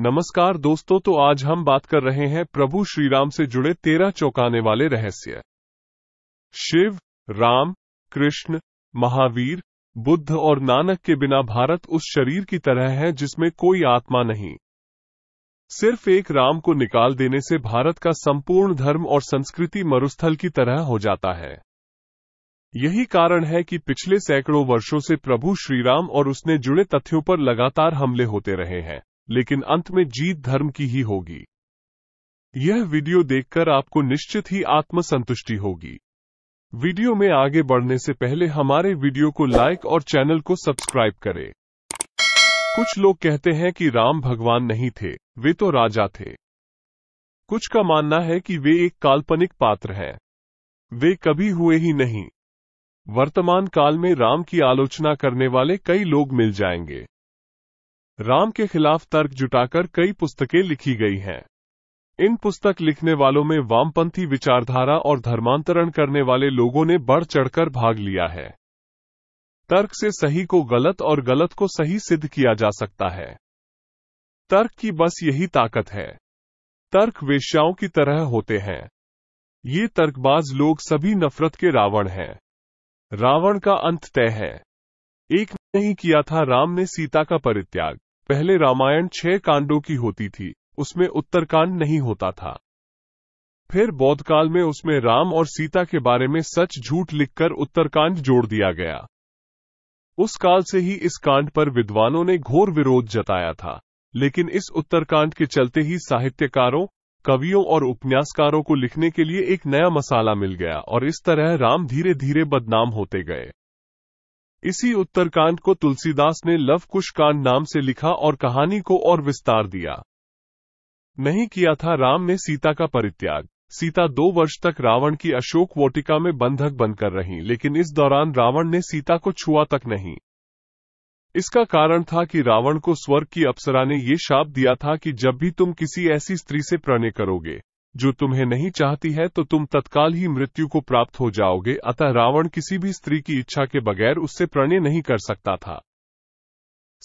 नमस्कार दोस्तों तो आज हम बात कर रहे हैं प्रभु श्री राम से जुड़े तेरह चौंकाने वाले रहस्य शिव राम कृष्ण महावीर बुद्ध और नानक के बिना भारत उस शरीर की तरह है जिसमें कोई आत्मा नहीं सिर्फ एक राम को निकाल देने से भारत का संपूर्ण धर्म और संस्कृति मरुस्थल की तरह हो जाता है यही कारण है कि पिछले सैकड़ों वर्षों से प्रभु श्रीराम और उसने जुड़े तथ्यों पर लगातार हमले होते रहे हैं लेकिन अंत में जीत धर्म की ही होगी यह वीडियो देखकर आपको निश्चित ही आत्मसंतुष्टि होगी वीडियो में आगे बढ़ने से पहले हमारे वीडियो को लाइक और चैनल को सब्सक्राइब करें कुछ लोग कहते हैं कि राम भगवान नहीं थे वे तो राजा थे कुछ का मानना है कि वे एक काल्पनिक पात्र हैं वे कभी हुए ही नहीं वर्तमान काल में राम की आलोचना करने वाले कई लोग मिल जाएंगे राम के खिलाफ तर्क जुटाकर कई पुस्तकें लिखी गई हैं इन पुस्तक लिखने वालों में वामपंथी विचारधारा और धर्मांतरण करने वाले लोगों ने बढ़ चढ़कर भाग लिया है तर्क से सही को गलत और गलत को सही सिद्ध किया जा सकता है तर्क की बस यही ताकत है तर्क वेश्याओं की तरह होते हैं ये तर्कबाज लोग सभी नफरत के रावण हैं रावण का अंत तय है एक नहीं किया था राम ने सीता का परित्याग पहले रामायण छह कांडों की होती थी उसमें उत्तरकांड नहीं होता था फिर बौद्ध काल में उसमें राम और सीता के बारे में सच झूठ लिखकर उत्तरकांड जोड़ दिया गया उस काल से ही इस कांड पर विद्वानों ने घोर विरोध जताया था लेकिन इस उत्तरकांड के चलते ही साहित्यकारों कवियों और उपन्यासकारों को लिखने के लिए एक नया मसाला मिल गया और इस तरह राम धीरे धीरे बदनाम होते गए इसी उत्तरकांड को तुलसीदास ने लव कुश कांड नाम से लिखा और कहानी को और विस्तार दिया नहीं किया था राम ने सीता का परित्याग सीता दो वर्ष तक रावण की अशोक वोटिका में बंधक बनकर रही लेकिन इस दौरान रावण ने सीता को छुआ तक नहीं इसका कारण था कि रावण को स्वर्ग की अप्सरा ने ये शाप दिया था कि जब भी तुम किसी ऐसी स्त्री से प्रणय करोगे जो तुम्हें नहीं चाहती है तो तुम तत्काल ही मृत्यु को प्राप्त हो जाओगे अतः रावण किसी भी स्त्री की इच्छा के बगैर उससे प्रणय नहीं कर सकता था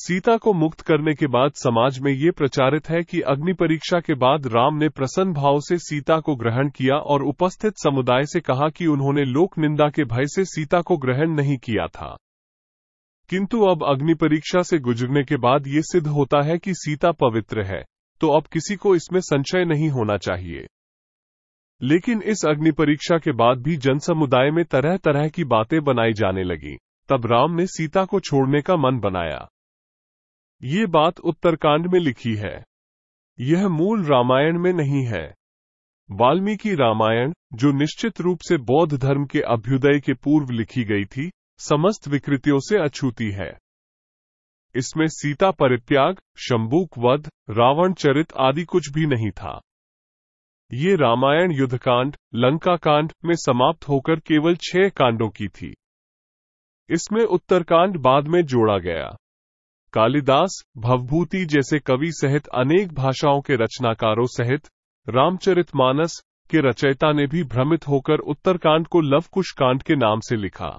सीता को मुक्त करने के बाद समाज में ये प्रचारित है कि अग्नि परीक्षा के बाद राम ने प्रसन्न भाव से सीता को ग्रहण किया और उपस्थित समुदाय से कहा कि उन्होंने लोक निंदा के भय से सीता को ग्रहण नहीं किया था किंतु अब अग्नि परीक्षा से गुजरने के बाद ये सिद्ध होता है कि सीता पवित्र है तो अब किसी को इसमें संशय नहीं होना चाहिए लेकिन इस अग्नि परीक्षा के बाद भी जनसमुदाय में तरह तरह की बातें बनाई जाने लगी तब राम ने सीता को छोड़ने का मन बनाया ये बात उत्तरकांड में लिखी है यह मूल रामायण में नहीं है वाल्मीकि रामायण जो निश्चित रूप से बौद्ध धर्म के अभ्युदय के पूर्व लिखी गई थी समस्त विकृतियों से अछूती है इसमें सीता परित्याग शंबुक वध रावण चरित आदि कुछ भी नहीं था ये रामायण युद्धकांड लंका कांड में समाप्त होकर केवल छह कांडों की थी इसमें उत्तरकांड बाद में जोड़ा गया कालिदास भवभूति जैसे कवि सहित अनेक भाषाओं के रचनाकारों सहित रामचरितमानस के रचयिता ने भी भ्रमित होकर उत्तरकांड को लवकुश कांड के नाम से लिखा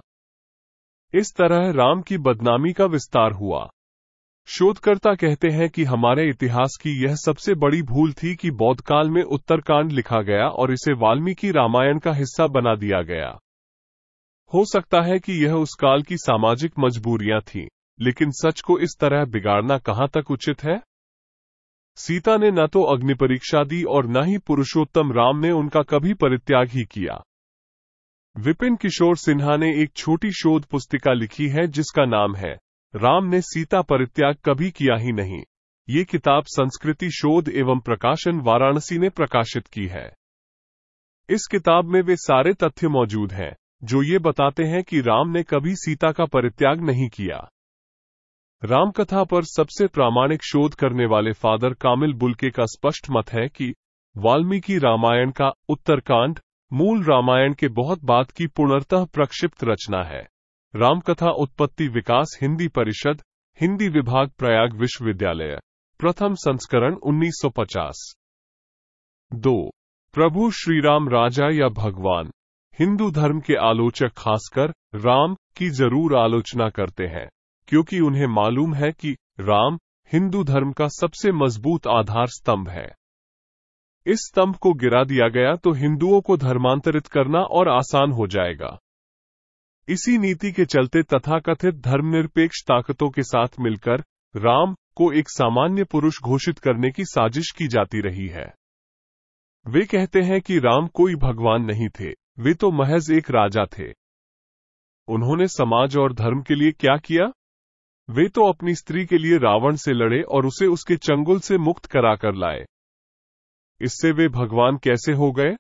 इस तरह राम की बदनामी का विस्तार हुआ शोधकर्ता कहते हैं कि हमारे इतिहास की यह सबसे बड़ी भूल थी कि बौद्ध काल में उत्तरकांड लिखा गया और इसे वाल्मीकि रामायण का हिस्सा बना दिया गया हो सकता है कि यह उस काल की सामाजिक मजबूरियां थीं, लेकिन सच को इस तरह बिगाड़ना कहां तक उचित है सीता ने न तो अग्नि परीक्षा दी और न ही पुरुषोत्तम राम ने उनका कभी परित्याग ही किया विपिन किशोर सिन्हा ने एक छोटी शोध पुस्तिका लिखी है जिसका नाम है राम ने सीता परित्याग कभी किया ही नहीं ये किताब संस्कृति शोध एवं प्रकाशन वाराणसी ने प्रकाशित की है इस किताब में वे सारे तथ्य मौजूद हैं जो ये बताते हैं कि राम ने कभी सीता का परित्याग नहीं किया रामकथा पर सबसे प्रामाणिक शोध करने वाले फादर कामिल बुलके का स्पष्ट मत है कि वाल्मीकि रामायण का उत्तरकांड मूल रामायण के बहुत बाद की पुनर्तः प्रक्षिप्त रचना है रामकथा उत्पत्ति विकास हिंदी परिषद हिंदी विभाग प्रयाग विश्वविद्यालय प्रथम संस्करण 1950 दो प्रभु श्रीराम राजा या भगवान हिंदू धर्म के आलोचक खासकर राम की जरूर आलोचना करते हैं क्योंकि उन्हें मालूम है कि राम हिंदू धर्म का सबसे मजबूत आधार स्तंभ है इस स्तंभ को गिरा दिया गया तो हिंदुओं को धर्मांतरित करना और आसान हो जाएगा इसी नीति के चलते तथाकथित धर्मनिरपेक्ष ताकतों के साथ मिलकर राम को एक सामान्य पुरुष घोषित करने की साजिश की जाती रही है वे कहते हैं कि राम कोई भगवान नहीं थे वे तो महज एक राजा थे उन्होंने समाज और धर्म के लिए क्या किया वे तो अपनी स्त्री के लिए रावण से लड़े और उसे उसके चंगुल से मुक्त कराकर लाए इससे वे भगवान कैसे हो गए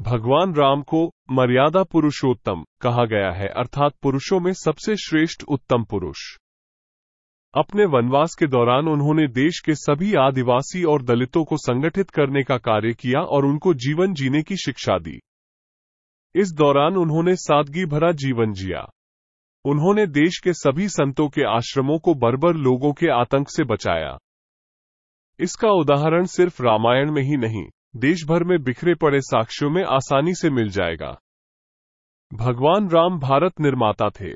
भगवान राम को मर्यादा पुरुषोत्तम कहा गया है अर्थात पुरुषों में सबसे श्रेष्ठ उत्तम पुरुष अपने वनवास के दौरान उन्होंने देश के सभी आदिवासी और दलितों को संगठित करने का कार्य किया और उनको जीवन जीने की शिक्षा दी इस दौरान उन्होंने सादगी भरा जीवन जिया उन्होंने देश के सभी संतों के आश्रमों को बर्बर लोगों के आतंक से बचाया इसका उदाहरण सिर्फ रामायण में ही नहीं देश भर में बिखरे पड़े साक्ष्यों में आसानी से मिल जाएगा भगवान राम भारत निर्माता थे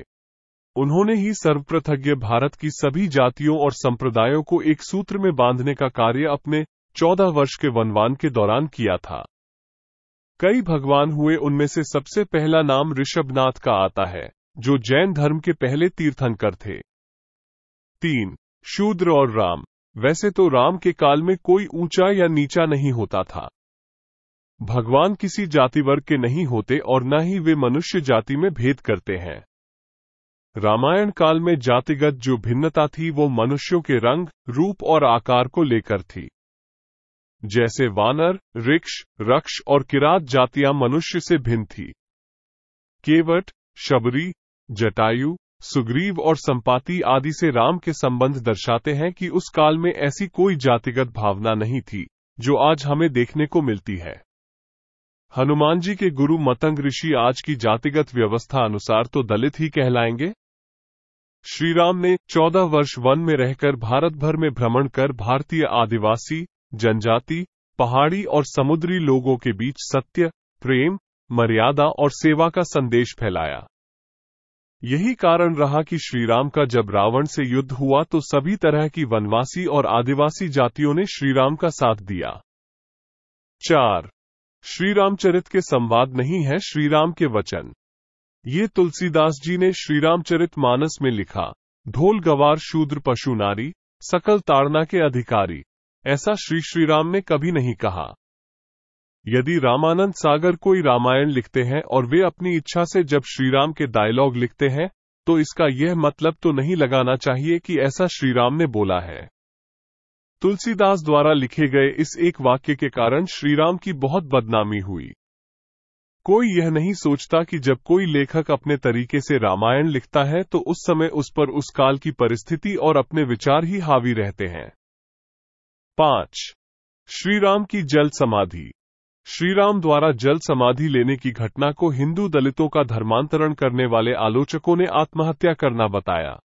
उन्होंने ही सर्वप्रथज्ञ भारत की सभी जातियों और संप्रदायों को एक सूत्र में बांधने का कार्य अपने चौदह वर्ष के वनवान के दौरान किया था कई भगवान हुए उनमें से सबसे पहला नाम ऋषभनाथ का आता है जो जैन धर्म के पहले तीर्थंकर थे तीन शूद्र और राम वैसे तो राम के काल में कोई ऊंचा या नीचा नहीं होता था भगवान किसी जाति वर्ग के नहीं होते और न ही वे मनुष्य जाति में भेद करते हैं रामायण काल में जातिगत जो भिन्नता थी वो मनुष्यों के रंग रूप और आकार को लेकर थी जैसे वानर रिक्ष रक्ष और किरात जातियां मनुष्य से भिन्न थी केवट शबरी जटायु सुग्रीव और संपाति आदि से राम के संबंध दर्शाते हैं कि उस काल में ऐसी कोई जातिगत भावना नहीं थी जो आज हमें देखने को मिलती है हनुमान जी के गुरु मतंग ऋषि आज की जातिगत व्यवस्था अनुसार तो दलित ही कहलाएंगे श्री राम ने चौदह वर्ष वन में रहकर भारत भर में भ्रमण कर भारतीय आदिवासी जनजाति पहाड़ी और समुद्री लोगों के बीच सत्य प्रेम मर्यादा और सेवा का संदेश फैलाया यही कारण रहा कि श्रीराम का जब रावण से युद्ध हुआ तो सभी तरह की वनवासी और आदिवासी जातियों ने श्रीराम का साथ दिया चार श्री रामचरित के संवाद नहीं है श्रीराम के वचन ये तुलसीदास जी ने श्रीरामचरित मानस में लिखा ढोल गवार शूद्र पशु नारी सकल ताड़ना के अधिकारी ऐसा श्री श्रीराम ने कभी नहीं कहा यदि रामानंद सागर कोई रामायण लिखते हैं और वे अपनी इच्छा से जब श्रीराम के डायलॉग लिखते हैं तो इसका यह मतलब तो नहीं लगाना चाहिए कि ऐसा श्रीराम ने बोला है तुलसीदास द्वारा लिखे गए इस एक वाक्य के कारण श्रीराम की बहुत बदनामी हुई कोई यह नहीं सोचता कि जब कोई लेखक अपने तरीके से रामायण लिखता है तो उस समय उस पर उस काल की परिस्थिति और अपने विचार ही हावी रहते हैं पांच श्रीराम की जल समाधि श्रीराम द्वारा जल समाधि लेने की घटना को हिंदू दलितों का धर्मांतरण करने वाले आलोचकों ने आत्महत्या करना बताया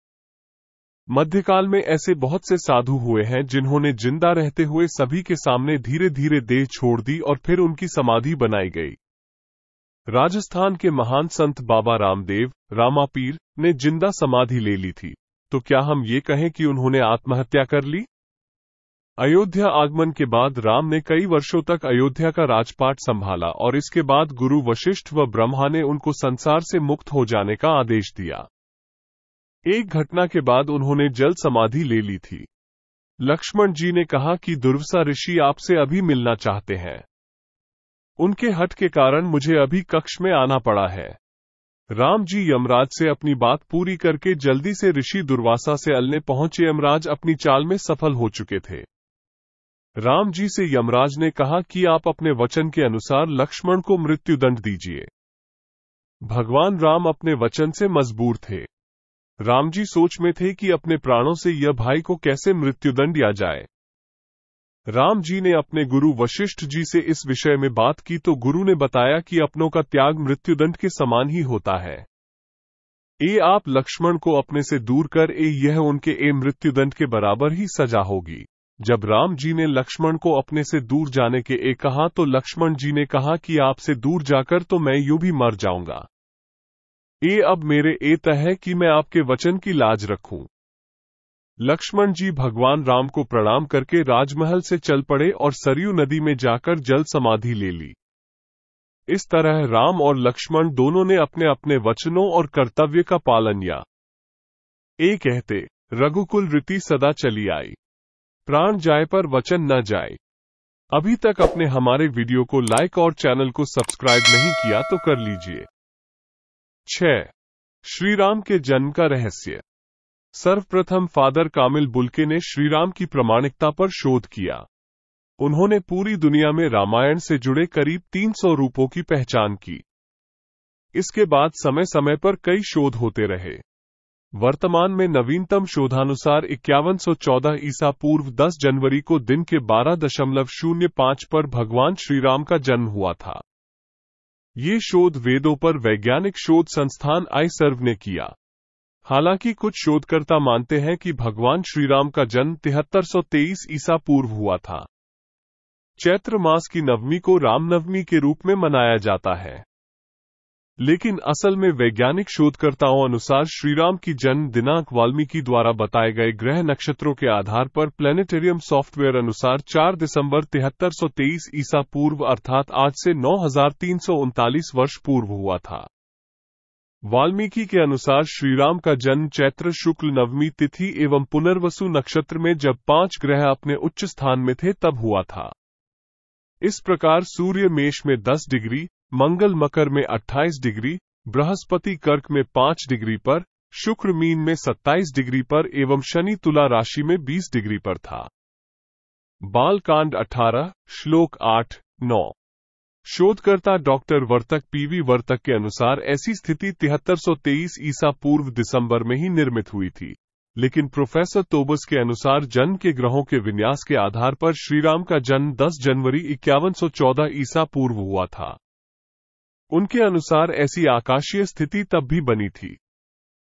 मध्यकाल में ऐसे बहुत से साधु हुए हैं जिन्होंने जिंदा रहते हुए सभी के सामने धीरे धीरे देह छोड़ दी और फिर उनकी समाधि बनाई गई राजस्थान के महान संत बाबा रामदेव रामापीर ने जिंदा समाधि ले ली थी तो क्या हम ये कहें कि उन्होंने आत्महत्या कर ली अयोध्या आगमन के बाद राम ने कई वर्षों तक अयोध्या का राजपाट संभाला और इसके बाद गुरु वशिष्ठ व ब्रह्मा ने उनको संसार से मुक्त हो जाने का आदेश दिया एक घटना के बाद उन्होंने जल समाधि ले ली थी लक्ष्मण जी ने कहा कि दुर्वसा ऋषि आपसे अभी मिलना चाहते हैं उनके हट के कारण मुझे अभी कक्ष में आना पड़ा है राम जी यमराज से अपनी बात पूरी करके जल्दी से ऋषि दुर्वासा से अलने पहुंचे यमराज अपनी चाल में सफल हो चुके थे राम जी से यमराज ने कहा कि आप अपने वचन के अनुसार लक्ष्मण को मृत्युदंड दीजिए भगवान राम अपने वचन से मजबूर थे राम जी सोच में थे कि अपने प्राणों से यह भाई को कैसे मृत्युदंड या जाए राम जी ने अपने गुरु वशिष्ठ जी से इस विषय में बात की तो गुरु ने बताया कि अपनों का त्याग मृत्युदंड के समान ही होता है ए आप लक्ष्मण को अपने से दूर कर ए यह उनके ए मृत्युदंड के बराबर ही सजा होगी जब राम जी ने लक्ष्मण को अपने से दूर जाने के एक कहा तो लक्ष्मण जी ने कहा कि आपसे दूर जाकर तो मैं यू भी मर जाऊंगा ए अब मेरे ए तय है कि मैं आपके वचन की लाज रखूं लक्ष्मण जी भगवान राम को प्रणाम करके राजमहल से चल पड़े और सरयू नदी में जाकर जल समाधि ले ली इस तरह राम और लक्ष्मण दोनों ने अपने अपने वचनों और कर्तव्य का पालन किया ए कहते रघुकुल रीति सदा चली आई प्राण जाए पर वचन न जाए अभी तक अपने हमारे वीडियो को लाइक और चैनल को सब्सक्राइब नहीं किया तो कर लीजिए छह श्री राम के जन्म का रहस्य सर्वप्रथम फादर कामिल बुलके ने श्रीराम की प्रमाणिकता पर शोध किया उन्होंने पूरी दुनिया में रामायण से जुड़े करीब 300 रूपों की पहचान की इसके बाद समय समय पर कई शोध होते रहे वर्तमान में नवीनतम शोधानुसार इक्यावन सौ चौदह ईसा पूर्व 10 जनवरी को दिन के बारह दशमलव शून्य पर भगवान श्रीराम का जन्म हुआ था ये शोध वेदों पर वैज्ञानिक शोध संस्थान आईसर्व ने किया हालांकि कुछ शोधकर्ता मानते हैं कि भगवान श्रीराम का जन्म तिहत्तर सौ तेईस ईसा पूर्व हुआ था चैत्र मास की नवमी को रामनवमी के रूप में मनाया जाता है लेकिन असल में वैज्ञानिक शोधकर्ताओं अनुसार श्रीराम की जन्म दिनांक वाल्मीकि द्वारा बताए गए ग्रह नक्षत्रों के आधार पर प्लेनेटेरियम सॉफ्टवेयर अनुसार 4 दिसंबर तिहत्तर सौ तेईस ईसा पूर्व अर्थात आज से नौ वर्ष पूर्व हुआ था वाल्मीकि के अनुसार श्रीराम का जन्म चैत्र शुक्ल नवमी तिथि एवं पुनर्वसु नक्षत्र में जब पांच ग्रह अपने उच्च स्थान में थे तब हुआ था इस प्रकार सूर्य मेष में 10 डिग्री मंगल मकर में 28 डिग्री बृहस्पति कर्क में 5 डिग्री पर शुक्र मीन में 27 डिग्री पर एवं शनि तुला राशि में 20 डिग्री पर था बालकांड 18 श्लोक 8 9 शोधकर्ता डॉक्टर वर्तक पीवी वर्तक के अनुसार ऐसी स्थिति 7323 ईसा पूर्व दिसंबर में ही निर्मित हुई थी लेकिन प्रोफेसर तोबस के अनुसार जन्म के ग्रहों के विन्यास के आधार पर श्रीराम का जन्म 10 जनवरी इक्यावन ईसा पूर्व हुआ था उनके अनुसार ऐसी आकाशीय स्थिति तब भी बनी थी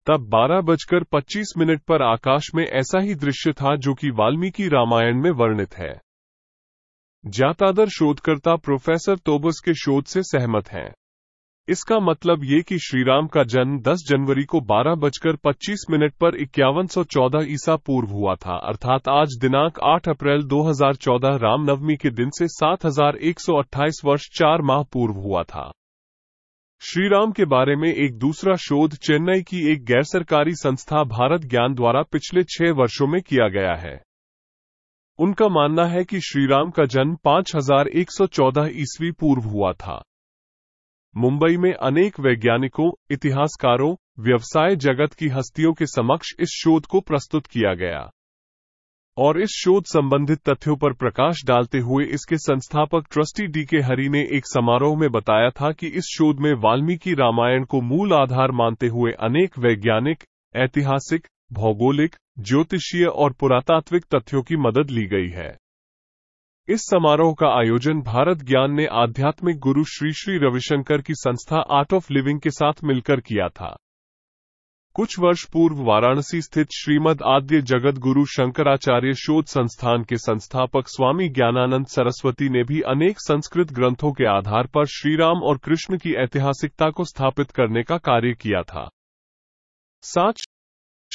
तब बारह बजकर पच्चीस मिनट पर आकाश में ऐसा ही दृश्य था जो कि वाल्मीकि रामायण में वर्णित है ज्यादातर शोधकर्ता प्रोफेसर तोबस के शोध से सहमत हैं इसका मतलब ये कि श्रीराम का जन्म 10 जनवरी को बारह बजकर पच्चीस मिनट पर इक्यावन सौ चौदह ईसा पूर्व हुआ था अर्थात आज दिनांक 8 अप्रैल 2014 रामनवमी के दिन से 7128 वर्ष चार माह पूर्व हुआ था श्रीराम के बारे में एक दूसरा शोध चेन्नई की एक गैर सरकारी संस्था भारत ज्ञान द्वारा पिछले छह वर्षों में किया गया है उनका मानना है कि श्रीराम का जन्म 5114 ईस्वी पूर्व हुआ था मुंबई में अनेक वैज्ञानिकों इतिहासकारों व्यवसाय जगत की हस्तियों के समक्ष इस शोध को प्रस्तुत किया गया और इस शोध संबंधित तथ्यों पर प्रकाश डालते हुए इसके संस्थापक ट्रस्टी डी के हरी ने एक समारोह में बताया था कि इस शोध में वाल्मीकि रामायण को मूल आधार मानते हुए अनेक वैज्ञानिक ऐतिहासिक भौगोलिक ज्योतिषीय और पुरातात्विक तथ्यों की मदद ली गई है इस समारोह का आयोजन भारत ज्ञान ने आध्यात्मिक गुरु श्री श्री रविशंकर की संस्था आर्ट ऑफ लिविंग के साथ मिलकर किया था कुछ वर्ष पूर्व वाराणसी स्थित श्रीमद आद्य जगत गुरु शंकराचार्य शोध संस्थान के संस्थापक स्वामी ज्ञानानंद सरस्वती ने भी अनेक संस्कृत ग्रंथों के आधार पर श्रीराम और कृष्ण की ऐतिहासिकता को स्थापित करने का कार्य किया था सात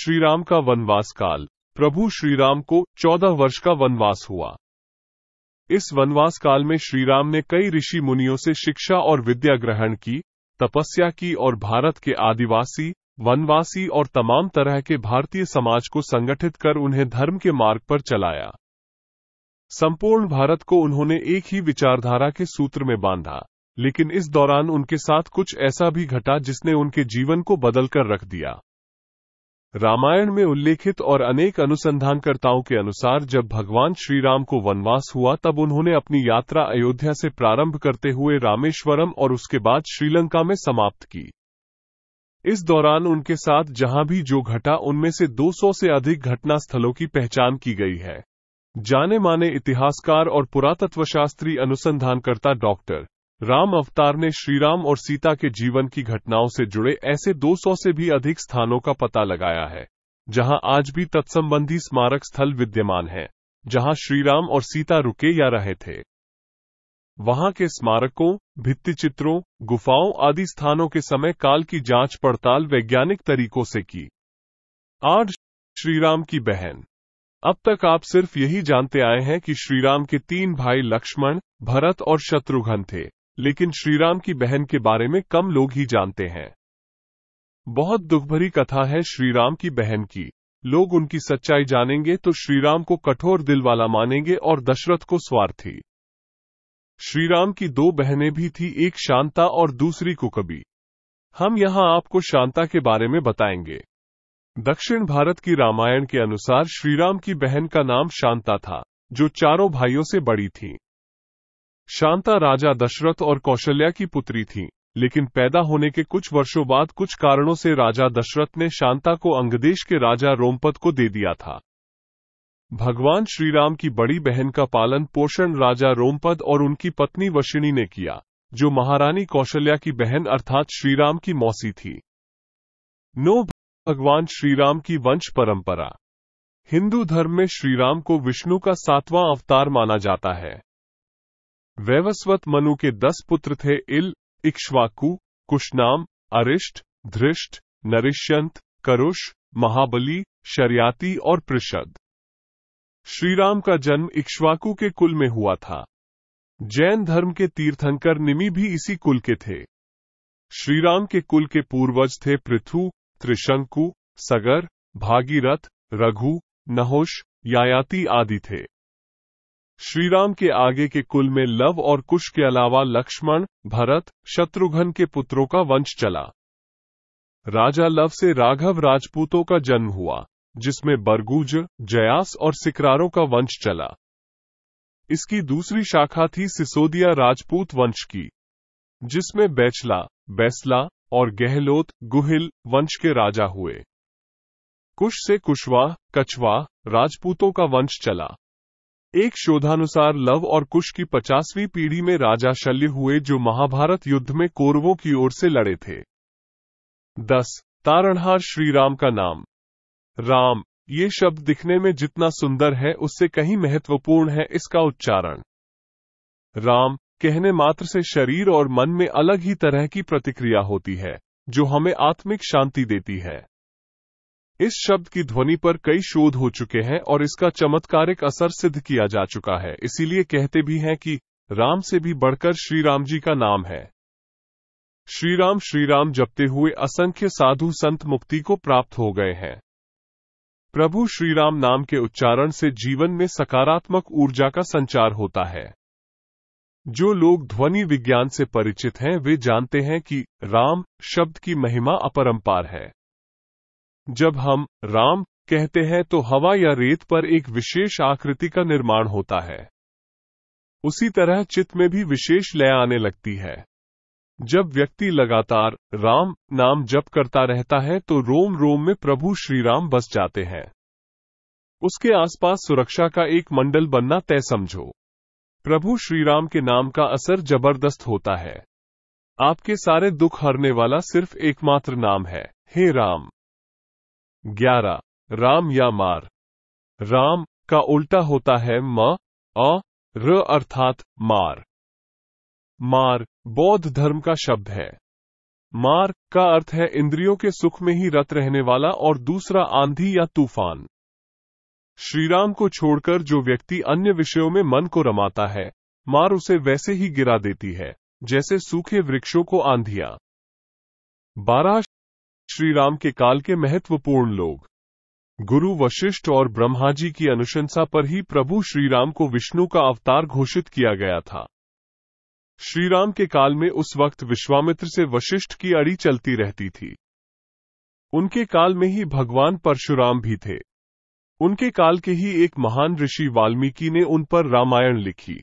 श्रीराम का वनवास काल प्रभु श्रीराम को चौदह वर्ष का वनवास हुआ इस वनवास काल में श्रीराम ने कई ऋषि मुनियों से शिक्षा और विद्या ग्रहण की तपस्या की और भारत के आदिवासी वनवासी और तमाम तरह के भारतीय समाज को संगठित कर उन्हें धर्म के मार्ग पर चलाया संपूर्ण भारत को उन्होंने एक ही विचारधारा के सूत्र में बांधा लेकिन इस दौरान उनके साथ कुछ ऐसा भी घटा जिसने उनके जीवन को बदलकर रख दिया रामायण में उल्लेखित और अनेक अनुसंधानकर्ताओं के अनुसार जब भगवान श्री राम को वनवास हुआ तब उन्होंने अपनी यात्रा अयोध्या से प्रारंभ करते हुए रामेश्वरम और उसके बाद श्रीलंका में समाप्त की इस दौरान उनके साथ जहां भी जो घटा उनमें से 200 से अधिक घटना स्थलों की पहचान की गई है जाने माने इतिहासकार और पुरातत्वशास्त्री अनुसंधानकर्ता डॉक्टर राम अवतार ने श्रीराम और सीता के जीवन की घटनाओं से जुड़े ऐसे 200 से भी अधिक स्थानों का पता लगाया है जहां आज भी तत्संबंधी स्मारक स्थल विद्यमान हैं, जहां श्रीराम और सीता रुके या रहे थे वहां के स्मारकों भित्ति चित्रों गुफाओं आदि स्थानों के समय काल की जांच पड़ताल वैज्ञानिक तरीकों से की आज श्रीराम की बहन अब तक आप सिर्फ यही जानते आए हैं कि श्रीराम के तीन भाई लक्ष्मण भरत और शत्रुघ्न थे लेकिन श्रीराम की बहन के बारे में कम लोग ही जानते हैं बहुत दुखभरी कथा है श्रीराम की बहन की लोग उनकी सच्चाई जानेंगे तो श्रीराम को कठोर दिल वाला मानेंगे और दशरथ को स्वार्थी श्रीराम की दो बहनें भी थी एक शांता और दूसरी कुकबी हम यहां आपको शांता के बारे में बताएंगे दक्षिण भारत की रामायण के अनुसार श्रीराम की बहन का नाम शांता था जो चारों भाइयों से बड़ी थी शांता राजा दशरथ और कौशल्या की पुत्री थी लेकिन पैदा होने के कुछ वर्षों बाद कुछ कारणों से राजा दशरथ ने शांता को अंगदेश के राजा रोमपत को दे दिया था भगवान श्री राम की बड़ी बहन का पालन पोषण राजा रोमपद और उनकी पत्नी वशिनी ने किया जो महारानी कौशल्या की बहन अर्थात श्रीराम की मौसी थी नो भगवान श्रीराम की वंश परंपरा हिंदू धर्म में श्रीराम को विष्णु का सातवां अवतार माना जाता है वैवस्वत मनु के दस पुत्र थे इल इक्ष्वाकु कुशनाम अरिष्ट धृष्ट नरिष्यंत करुष महाबली शरियाती और पृषद श्रीराम का जन्म इक्ष्वाकु के कुल में हुआ था जैन धर्म के तीर्थंकर निमि भी इसी कुल के थे श्रीराम के कुल के पूर्वज थे पृथु त्रिशंकु सगर भागीरथ रघु नहोश यायाति आदि थे श्रीराम के आगे के कुल में लव और कुश के अलावा लक्ष्मण भरत शत्रुघ्न के पुत्रों का वंश चला राजा लव से राघव राजपूतों का जन्म हुआ जिसमें बरगुज जयास और सिकरारों का वंश चला इसकी दूसरी शाखा थी सिसोदिया राजपूत वंश की जिसमें बैचला बैसला और गहलोत गुहिल वंश के राजा हुए कुश से कुशवाह कछवाह राजपूतों का वंश चला एक शोधानुसार लव और कुश की पचासवीं पीढ़ी में राजा शल्य हुए जो महाभारत युद्ध में कौरवों की ओर से लड़े थे दस तारणहार श्रीराम का नाम राम ये शब्द दिखने में जितना सुंदर है उससे कहीं महत्वपूर्ण है इसका उच्चारण राम कहने मात्र से शरीर और मन में अलग ही तरह की प्रतिक्रिया होती है जो हमें आत्मिक शांति देती है इस शब्द की ध्वनि पर कई शोध हो चुके हैं और इसका चमत्कारिक असर सिद्ध किया जा चुका है इसीलिए कहते भी हैं कि राम से भी बढ़कर श्री राम जी का नाम है श्री राम श्री राम जपते हुए असंख्य साधु संत मुक्ति को प्राप्त हो गए हैं प्रभु श्री राम नाम के उच्चारण से जीवन में सकारात्मक ऊर्जा का संचार होता है जो लोग ध्वनि विज्ञान से परिचित हैं वे जानते हैं कि राम शब्द की महिमा अपरंपार है जब हम राम कहते हैं तो हवा या रेत पर एक विशेष आकृति का निर्माण होता है उसी तरह चित्त में भी विशेष लय आने लगती है जब व्यक्ति लगातार राम नाम जप करता रहता है तो रोम रोम में प्रभु श्री राम बस जाते हैं उसके आसपास सुरक्षा का एक मंडल बनना तय समझो प्रभु श्रीराम के नाम का असर जबरदस्त होता है आपके सारे दुख हरने वाला सिर्फ एकमात्र नाम है हे राम ग्यारह राम या मार राम का उल्टा होता है म अ र अर्थात मार मार बौद्ध धर्म का शब्द है मार का अर्थ है इंद्रियों के सुख में ही रत रहने वाला और दूसरा आंधी या तूफान श्रीराम को छोड़कर जो व्यक्ति अन्य विषयों में मन को रमाता है मार उसे वैसे ही गिरा देती है जैसे सूखे वृक्षों को आंधिया बारह श्रीराम के काल के महत्वपूर्ण लोग गुरु वशिष्ठ और ब्रह्मा जी की अनुशंसा पर ही प्रभु श्रीराम को विष्णु का अवतार घोषित किया गया था श्रीराम के काल में उस वक्त विश्वामित्र से वशिष्ठ की अड़ी चलती रहती थी उनके काल में ही भगवान परशुराम भी थे उनके काल के ही एक महान ऋषि वाल्मीकि ने उन पर रामायण लिखी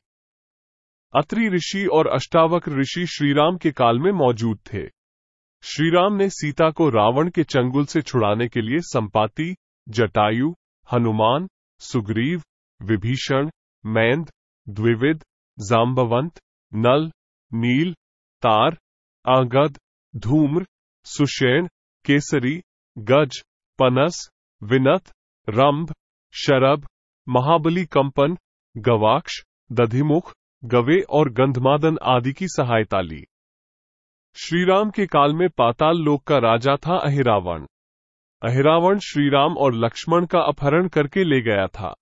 अत्रि ऋषि और अष्टावक्र ऋषि श्रीराम के काल में मौजूद थे श्रीराम ने सीता को रावण के चंगुल से छुड़ाने के लिए संपाति जटायु हनुमान सुग्रीव विभीषण मैंद द्विविद जाम्बवंत नल नील तार आगद धूम्र सुषेण केसरी गज पनस विनत रंभ शरब महाबली कंपन गवाक्ष दधिमुख गवे और गंधमादन आदि की सहायता ली श्रीराम के काल में पाताल लोक का राजा था अहिरावण अहिरावण श्रीराम और लक्ष्मण का अपहरण करके ले गया था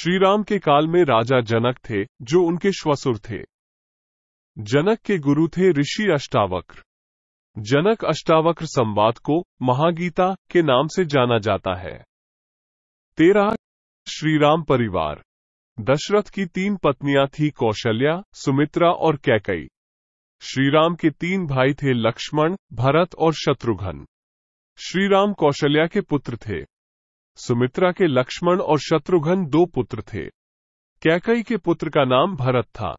श्रीराम के काल में राजा जनक थे जो उनके श्वसुर थे जनक के गुरु थे ऋषि अष्टावक्र जनक अष्टावक्र संवाद को महागीता के नाम से जाना जाता है तेरा श्रीराम परिवार दशरथ की तीन पत्नियां थी कौशल्या सुमित्रा और कैकई श्रीराम के तीन भाई थे लक्ष्मण भरत और शत्रुघ्न श्रीराम कौशल्या के पुत्र थे सुमित्रा के लक्ष्मण और शत्रुघ्न दो पुत्र थे कैकई के पुत्र का नाम भरत था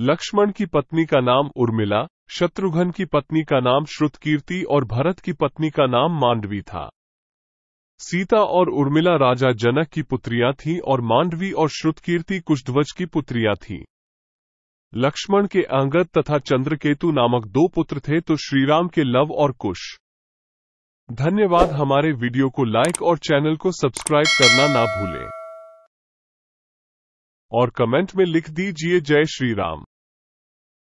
लक्ष्मण की पत्नी का नाम उर्मिला शत्रुघ्न की पत्नी का नाम श्रुतकीर्ति और भरत की पत्नी का नाम मांडवी था सीता और उर्मिला राजा जनक की पुत्रियां थीं और मांडवी और श्रुतकीर्ति कुशध्वज की पुत्रियां थीं लक्ष्मण के अंगद तथा चंद्रकेतु नामक दो पुत्र थे तो श्रीराम के लव और कुश धन्यवाद हमारे वीडियो को लाइक और चैनल को सब्सक्राइब करना ना भूलें और कमेंट में लिख दीजिए जय श्री राम